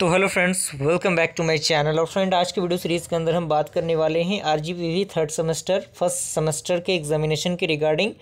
तो hello friends welcome back to my channel और friend आज की वीडियो सीरीज़ के अंदर हम बात करने वाले हैं RGPV third semester first semester के एग्जामिनेशन के रिगार्डिंग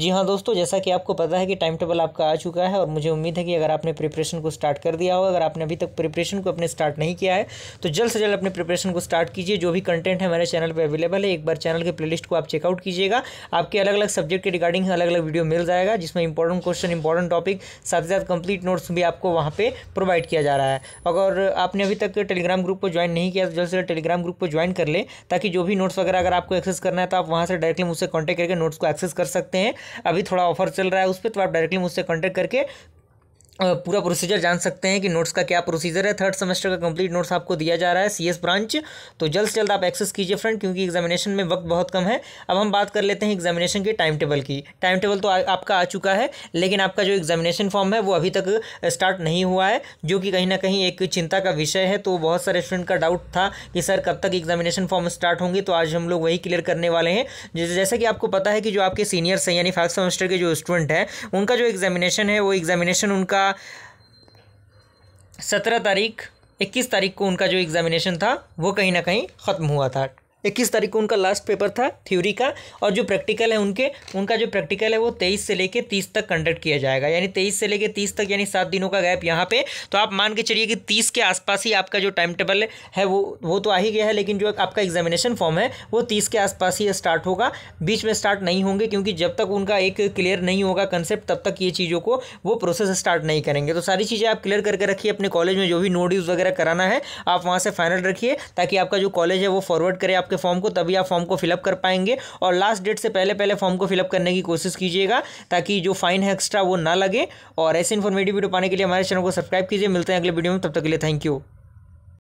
जी हाँ दोस्तों जैसा कि आपको पता है कि टाइम टेबल आपका आ चुका है और मुझे उम्मीद है कि अगर आपने प्रिपरेशन को स्टार्ट कर दिया हो अगर आपने अभी तक प्रिपरेशन को अपने स्टार्ट नहीं किया है तो जल्द से जल्द अपने प्रिपरेशन को स्टार्ट कीजिए जो भी कंटेंट है हमारे चैनल पर अवेलेबल है एक बार चैनल के प्ले को आप चेकआउट कीजिएगा आपके अलग अलग सब्जेक्ट के रिगार्डिंग अलग अलग वीडियो मिल जाएगा जिसमें इंपॉर्टेंट क्वेश्चन इंपॉर्टेंट टॉपिक साथ ही साथ कंप्लीट नोट्स भी आपको वहाँ पर प्रोवाइड किया जा रहा है अगर और आपने अभी तक टेलीग्राम ग्रुप को ज्वाइन नहीं किया तो जल्द से जल्द टेलीग्राम ग्रुप को ज्वाइन कर ले ताकि जो भी नोट्स वगैरह अगर आपको एक्सेस करना है तो आप वहाँ से डायरेक्टली मुझसे कॉन्टैक्ट करके नोट्स को एक्सेस कर सकते हैं अभी थोड़ा ऑफर चल रहा है उस पर तो आप डायरेक्टली मुझसे कॉन्टैक्ट करके पूरा प्रोसीजर जान सकते हैं कि नोट्स का क्या प्रोसीजर है थर्ड सेमेस्टर का कंप्लीट नोट्स आपको दिया जा रहा है सीएस ब्रांच तो जल्द से जल्द आप एक्सेस कीजिए फ्रेंड क्योंकि एग्जामिनेशन में वक्त बहुत कम है अब हम बात कर लेते हैं एग्जामिनेशन के टाइम टेबल की टाइम टेबल तो आ, आपका आ चुका है लेकिन आपका जो एग्जामिनेशन फॉर्म है वो अभी तक स्टार्ट नहीं हुआ है जो कि कहीं ना कहीं एक चिंता का विषय है तो बहुत सारे स्टूडेंट का डाउट था कि सर कब तक एग्जामिनेशन फॉर्म स्टार्ट होंगे तो आज हम लोग वही क्लियर करने वाले हैं जैसे कि आपको पता है कि जो आपके सीनियर्स हैं यानी फाइव सेमेस्टर के जो स्टूडेंट हैं उनका जो एग्जामिनेशन है वो एग्जामिनेशन उनका सत्रह तारीख इक्कीस तारीख को उनका जो एग्ज़ामिनेशन था वो कहीं ना कहीं ख़त्म हुआ था इक्कीस तारीख को उनका लास्ट पेपर था थ्योरी का और जो प्रैक्टिकल है उनके उनका जो प्रैक्टिकल है वो तेईस से लेकर तीस तक कंडक्ट किया जाएगा यानी तेईस से लेकर तीस तक यानी सात दिनों का गैप यहाँ पे तो आप मान के चलिए कि तीस के आसपास ही आपका जो टाइम टेबल है वो वो तो आ ही गया है लेकिन जो आपका एग्जामिनेशन फॉर्म है वो तीस के आसपास ही स्टार्ट होगा बीच में स्टार्ट नहीं होंगे क्योंकि जब तक उनका एक क्लियर नहीं होगा कंसेप्ट तब तक ये चीज़ों को वो प्रोसेस स्टार्ट नहीं करेंगे तो सारी चीज़ें आप क्लियर करके रखिए अपने कॉलेज में जो भी नोट यूज़ वगैरह कराना है आप वहाँ से फाइनल रखिए ताकि आपका जो कॉलेज है वो फॉरवर्ड करे आप आपके फॉर्म को तभी आप फॉर्म को फिलअप कर पाएंगे और लास्ट डेट से पहले पहले फॉर्म को फिलअप करने की कोशिश कीजिएगा ताकि जो फाइन है एक्स्ट्रा वो ना लगे और ऐसे इन्फॉर्मेटिव वीडियो पाने के लिए हमारे चैनल को सब्सक्राइब कीजिए मिलते हैं अगले वीडियो में तब तक के लिए थैंक यू